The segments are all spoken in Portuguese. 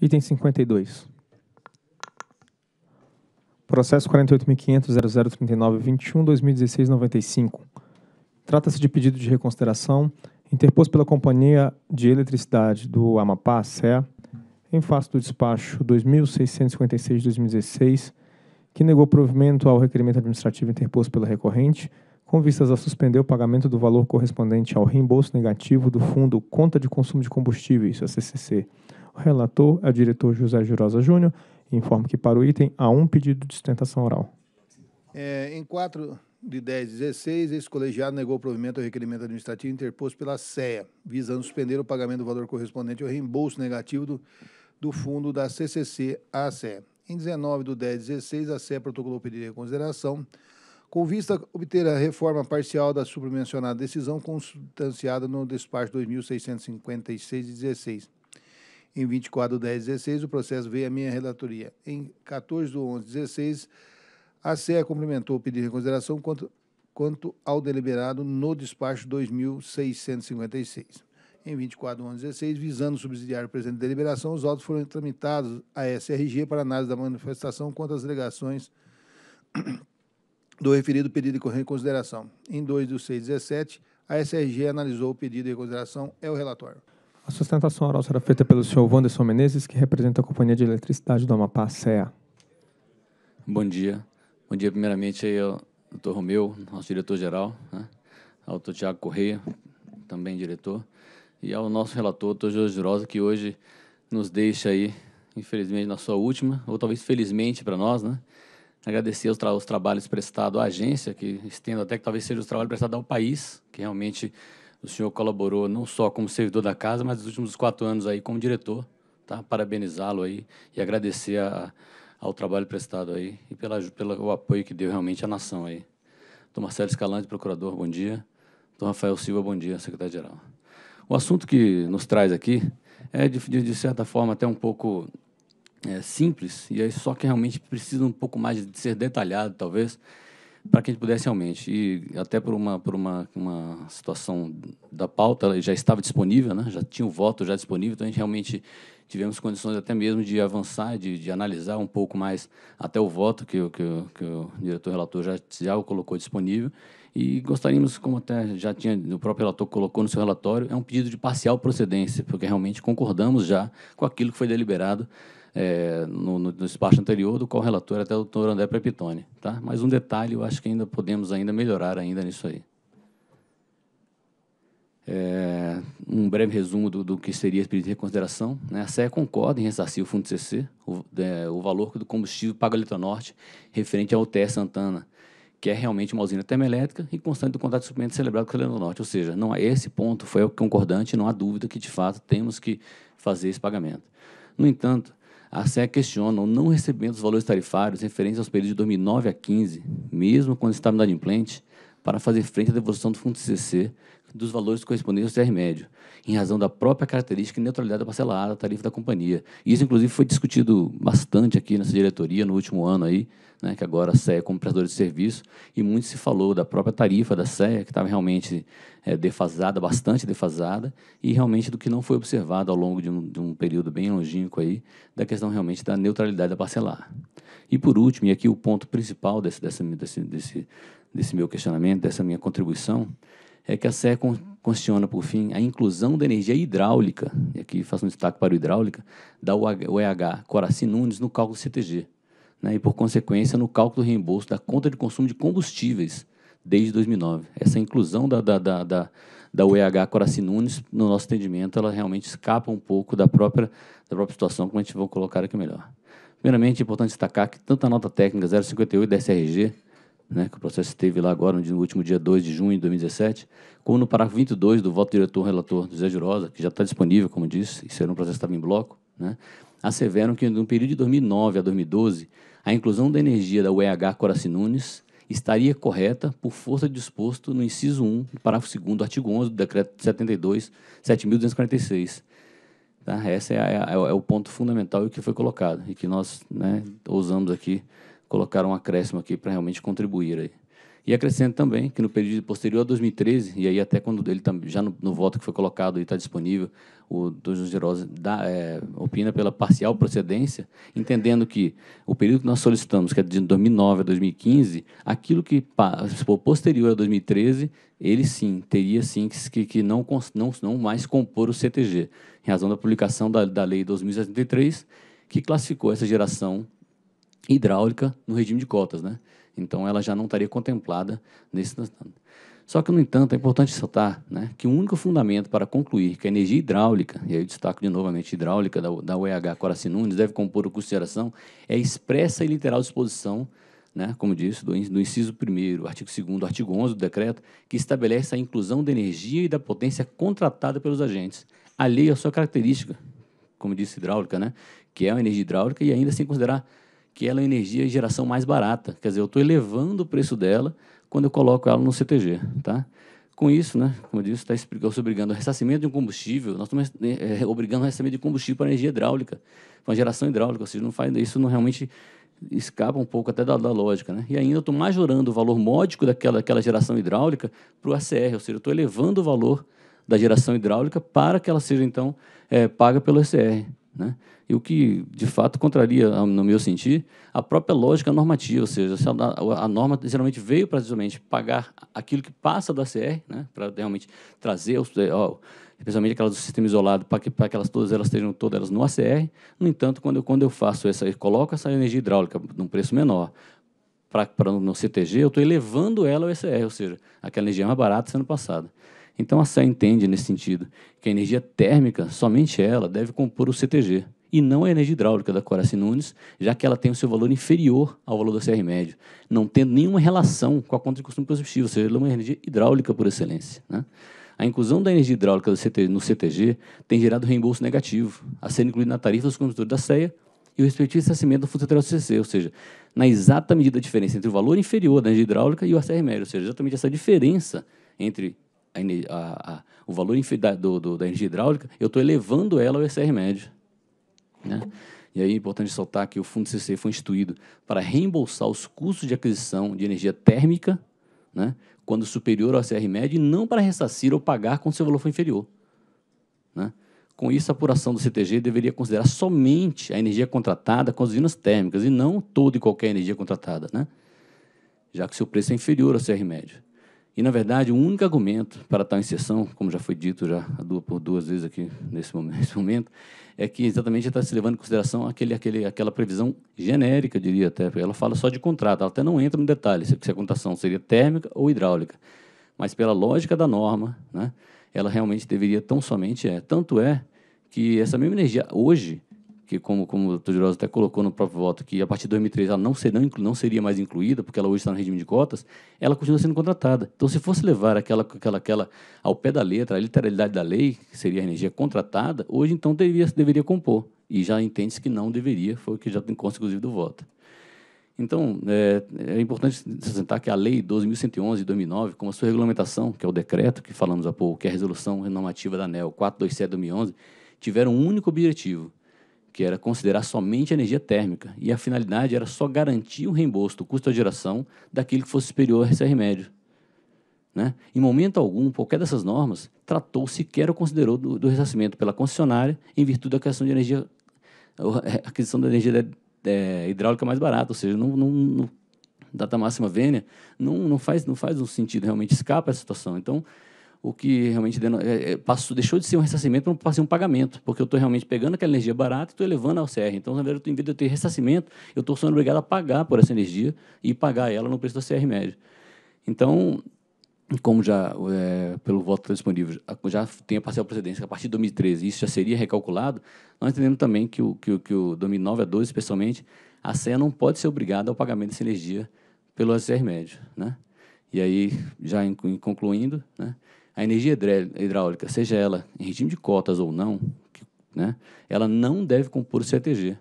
Item 52. Processo 48.500.0039.21.2016.95. Trata-se de pedido de reconsideração interposto pela Companhia de Eletricidade do Amapá, CEA, em face do despacho 2656-2016, que negou provimento ao requerimento administrativo interposto pela recorrente, com vistas a suspender o pagamento do valor correspondente ao reembolso negativo do Fundo Conta de Consumo de Combustíveis, a CCC, o relator é o diretor José Jurosa Júnior. Informo que para o item há um pedido de sustentação oral. É, em 4 de 10 16, esse colegiado negou provimento ao requerimento administrativo interposto pela CEA, visando suspender o pagamento do valor correspondente ao reembolso negativo do, do fundo da CCC à CEA. Em 19 de 10 16, a CEA protocolou de reconsideração com vista a obter a reforma parcial da supramencionada decisão constanciada no despacho 2656 de 16 em 24 de 10 16, o processo veio à minha relatoria. Em 14 de 11 16, a CEA cumprimentou o pedido de reconsideração quanto, quanto ao deliberado no despacho 2656. Em 24 de 11 16, visando subsidiar o presente de deliberação, os autos foram tramitados à SRG para análise da manifestação quanto às alegações do referido pedido de reconsideração. Em 2 de 6 17, a SRG analisou o pedido de reconsideração. É o relatório. A sustentação oral será feita pelo senhor Wanderson Menezes, que representa a Companhia de Eletricidade do Amapá, CEA. Bom dia. Bom dia, primeiramente, aí, ao doutor Romeu, nosso diretor-geral, né? ao doutor Tiago Correia, também diretor, e ao nosso relator, doutor Jorge Rosa, que hoje nos deixa aí, infelizmente, na sua última, ou talvez felizmente para nós, né? Agradecer os, tra os trabalhos prestados à agência, que estendo até que talvez seja os trabalhos prestados ao país, que realmente o senhor colaborou não só como servidor da casa, mas nos últimos quatro anos aí como diretor. Tá? Parabenizá-lo aí e agradecer a, ao trabalho prestado aí e pela, pelo apoio que deu realmente à nação aí. Doutor Marcelo Escalante, procurador, bom dia. Doutor Rafael Silva, bom dia, secretário-geral. O assunto que nos traz aqui é, de, de certa forma, até um pouco é, simples, e é só que realmente precisa um pouco mais de ser detalhado, talvez, para que a gente pudesse realmente. E até por uma, por uma, uma situação da pauta, ela já estava disponível, né? já tinha o voto já disponível, então a gente realmente tivemos condições até mesmo de avançar, de, de analisar um pouco mais até o voto que, que, que o diretor relator já, já o colocou disponível. E gostaríamos, como até já tinha o próprio relator colocou no seu relatório, é um pedido de parcial procedência, porque realmente concordamos já com aquilo que foi deliberado é, no, no, no, anterior, do qual o relator é até o doutor André Prepitone. Tá? Mas um detalhe, eu acho que ainda podemos ainda melhorar ainda nisso aí. É, um breve resumo do, do que seria esse pedido de reconsideração. Né? A CE concorda em ressarcir o Fundo CC, o, é, o valor do combustível pago a Eletronorte referente ao UTE Santana, que é realmente uma usina termoelétrica e constante do contrato de suprimento celebrado com a Eletronorte. Ou seja, não há esse ponto foi o concordante, não há dúvida que, de fato, temos que fazer esse pagamento. No entanto, a SEA questiona o não recebimento dos valores tarifários referentes aos períodos de 2009 a 2015, mesmo quando está estava implante, para fazer frente à devolução do Fundo CCC dos valores correspondentes ao CR-médio, em razão da própria característica e neutralidade da da tarifa da companhia. Isso, inclusive, foi discutido bastante aqui nessa diretoria no último ano, aí, né, que agora a CEA é como de serviço, e muito se falou da própria tarifa da CEA, que estava realmente é, defasada, bastante defasada, e realmente do que não foi observado ao longo de um, de um período bem longínquo, aí, da questão realmente da neutralidade da parcela E, por último, e aqui o ponto principal desse, desse, desse, desse meu questionamento, dessa minha contribuição, é que a SER condiciona, por fim, a inclusão da energia hidráulica, e aqui faço um destaque para o hidráulica, da UEH Coraci Nunes no cálculo do CTG, né, e por consequência no cálculo do reembolso da conta de consumo de combustíveis desde 2009. Essa inclusão da, da, da, da, da UEH Coraci Nunes no nosso atendimento, ela realmente escapa um pouco da própria, da própria situação, como a gente vai colocar aqui melhor. Primeiramente, é importante destacar que tanto a nota técnica 058 da SRG, né, que o processo esteve lá agora no último dia 2 de junho de 2017, como no parágrafo 22 do voto diretor-relator José Jurosa, que já está disponível, como disse, isso era um processo que estava em bloco, né, asseveram que no período de 2009 a 2012, a inclusão da energia da UEH Coraci Nunes estaria correta por força de disposto no inciso 1 parágrafo 2 do artigo 11 do decreto 72, 7.246. Tá? Esse é, é, é, o ponto fundamental e que foi colocado e que nós né, uhum. ousamos aqui colocaram um acréscimo aqui para realmente contribuir aí. E acrescento também que no período posterior a 2013, e aí até quando ele já no, no voto que foi colocado e está disponível, o Dr. Girosa dá, é, opina pela parcial procedência, entendendo que o período que nós solicitamos, que é de 2009 a 2015, aquilo que for posterior a 2013, ele sim, teria sim que, que não, não, não mais compor o CTG, em razão da publicação da, da Lei 2073, que classificou essa geração hidráulica no regime de cotas, né? Então ela já não estaria contemplada nesse só que, no entanto, é importante ressaltar né, que o único fundamento para concluir que a energia hidráulica, e aí eu destaco de novo a hidráulica da, da UEH Coraci Nunes, deve compor o custo de geração, é a expressa e literal disposição, né, como disse, do, do inciso 1, artigo 2, artigo 11 do decreto, que estabelece a inclusão da energia e da potência contratada pelos agentes, alheia à sua característica, como disse hidráulica, né, que é a energia hidráulica e ainda sem considerar que ela é a energia de geração mais barata. Quer dizer, eu estou elevando o preço dela quando eu coloco ela no CTG, tá? Com isso, né, como eu disse, está obrigando o ressarcimento de um combustível, nós estamos né, é, é, obrigando o ressarcimento de combustível para energia hidráulica, para geração hidráulica, ou seja, não faz, isso não realmente escapa um pouco até da, da lógica. Né? E ainda eu estou majorando o valor módico daquela, daquela geração hidráulica para o ACR, ou seja, eu estou elevando o valor da geração hidráulica para que ela seja, então, é, paga pelo ACR. Né? E o que, de fato, contraria, ah, no meu sentir, a própria lógica normativa, ou seja, a, a norma geralmente veio para justamente pagar aquilo que passa da ACR, né? para realmente trazer, os, eh, ó, especialmente aquelas do sistema isolado, para que, para que elas, todas elas estejam todas elas no ACR. No entanto, quando eu, quando eu faço essa, eu coloco essa energia hidráulica num preço menor para no CTG, eu estou elevando ela ao ECR, ou seja, aquela energia mais barata sendo passada. Então a CEA entende, nesse sentido, que a energia térmica, somente ela, deve compor o CTG, e não a energia hidráulica da Coraci Nunes, já que ela tem o seu valor inferior ao valor da CR médio, não tendo nenhuma relação com a conta de consumo positivo, ou seja, ela é uma energia hidráulica por excelência. Né? A inclusão da energia hidráulica no CTG tem gerado reembolso negativo, a ser incluído na tarifa dos consumidores da CEA e o respectivo ressarcimento do Fundo Federal do CC, ou seja, na exata medida da diferença entre o valor inferior da energia hidráulica e o ACR médio, ou seja, exatamente essa diferença entre a, a, o valor da, do, do, da energia hidráulica, eu estou elevando ela ao ECR médio. Né? E aí é importante soltar que o Fundo CC foi instituído para reembolsar os custos de aquisição de energia térmica né, quando superior ao CR médio e não para ressarcir ou pagar quando seu valor foi inferior. Né? Com isso, a apuração do CTG deveria considerar somente a energia contratada com as usinas térmicas e não toda e qualquer energia contratada, né? já que seu preço é inferior ao CR médio. E, na verdade, o único argumento para tal inserção, como já foi dito já por duas vezes aqui nesse momento, é que exatamente está se levando em consideração aquele, aquele, aquela previsão genérica, diria até. Ela fala só de contrato, ela até não entra no detalhe se a contação seria térmica ou hidráulica. Mas, pela lógica da norma, né, ela realmente deveria tão somente é. Tanto é que essa mesma energia, hoje, que como, como o Jurosa até colocou no próprio voto, que a partir de 2003 ela não, não seria mais incluída, porque ela hoje está no regime de cotas, ela continua sendo contratada. Então, se fosse levar aquela, aquela, aquela ao pé da letra, a literalidade da lei, que seria a energia contratada, hoje, então, deveria, deveria compor. E já entende-se que não deveria, foi o que já tem consta, inclusive, do voto. Então, é, é importante salientar que a Lei 12.111 de 2009, com a sua regulamentação, que é o decreto que falamos há pouco, que é a Resolução Normativa da ANEL 427 de 2011, tiveram um único objetivo, que era considerar somente a energia térmica, e a finalidade era só garantir o reembolso do custo da geração daquilo que fosse superior a esse remédio. Né? Em momento algum, qualquer dessas normas tratou sequer ou considerou do, do ressarcimento pela concessionária em virtude da questão de energia, é, aquisição da energia de, é, hidráulica mais barata, ou seja, não, não, não data máxima vênia, não, não, faz, não faz um sentido, realmente escapa essa situação. Então, o que realmente é, é, passou, deixou de ser um ressarcimento para passar um pagamento, porque eu estou realmente pegando aquela energia barata e estou elevando ao CR. Então, na verdade, em vez de eu ter ressarcimento, eu estou sendo obrigado a pagar por essa energia e pagar ela no preço da CR médio. Então, como já é, pelo voto tá disponível já tem a parcial precedência, que a partir de 2013 isso já seria recalculado, nós entendemos também que o, que, que o 2009 a 12, especialmente, a CEA não pode ser obrigada ao pagamento dessa energia pelo SR médio. Né? E aí, já em, concluindo, né, a energia hidráulica, seja ela em regime de cotas ou não, né, ela não deve compor o CTG,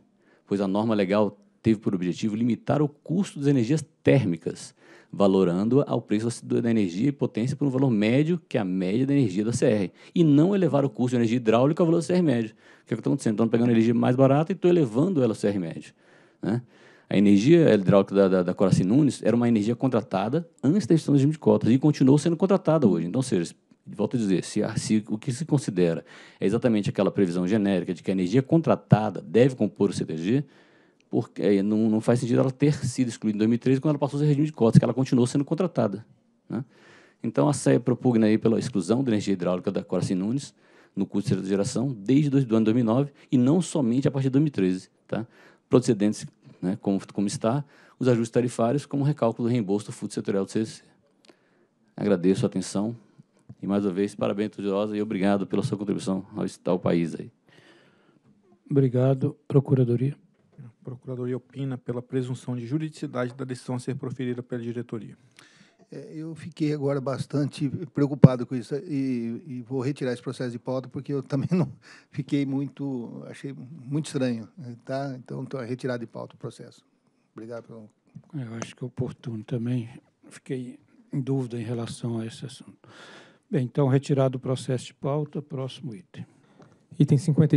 pois a norma legal teve por objetivo limitar o custo das energias térmicas, valorando-a ao preço da energia e potência por um valor médio, que é a média da energia da CR, e não elevar o custo de energia hidráulica ao valor do CR médio. O que, é que está acontecendo? Estão pegando energia mais barata e estou elevando ela ao CR médio. Né? A energia hidráulica da, da, da Coraci Nunes era uma energia contratada antes da extinção do regime de cotas e continuou sendo contratada hoje. Então, ou seja, Volto a dizer, se, se, o que se considera é exatamente aquela previsão genérica de que a energia contratada deve compor o CTG, porque é, não, não, faz sentido ela ter sido excluída em 2013 quando ela passou ser regime de cotas, que ela continuou sendo contratada. Né? Então, a CEA propugna aí pela exclusão da energia hidráulica da Corsin Nunes no custo de geração desde o ano 2009 e não somente a partir de 2013. Tá? Procedentes, né, como, como está, os ajustes tarifários como recálculo do reembolso do fundo setorial do CCC. Agradeço a atenção. E mais uma vez, parabéns, Tudiosa, e obrigado pela sua contribuição ao, ao país aí. Obrigado, Procuradoria. A Procuradoria opina pela presunção de juridicidade da decisão a ser proferida pela diretoria. É, eu fiquei agora bastante preocupado com isso e, e, vou retirar esse processo de pauta porque eu também não fiquei muito, achei muito estranho, né, tá? Então, estou é retirado de pauta o processo. Obrigado. Pelo... Eu acho que é oportuno também. Fiquei em dúvida em relação a esse assunto. Bem, então retirado o processo de pauta, próximo item. Item 53.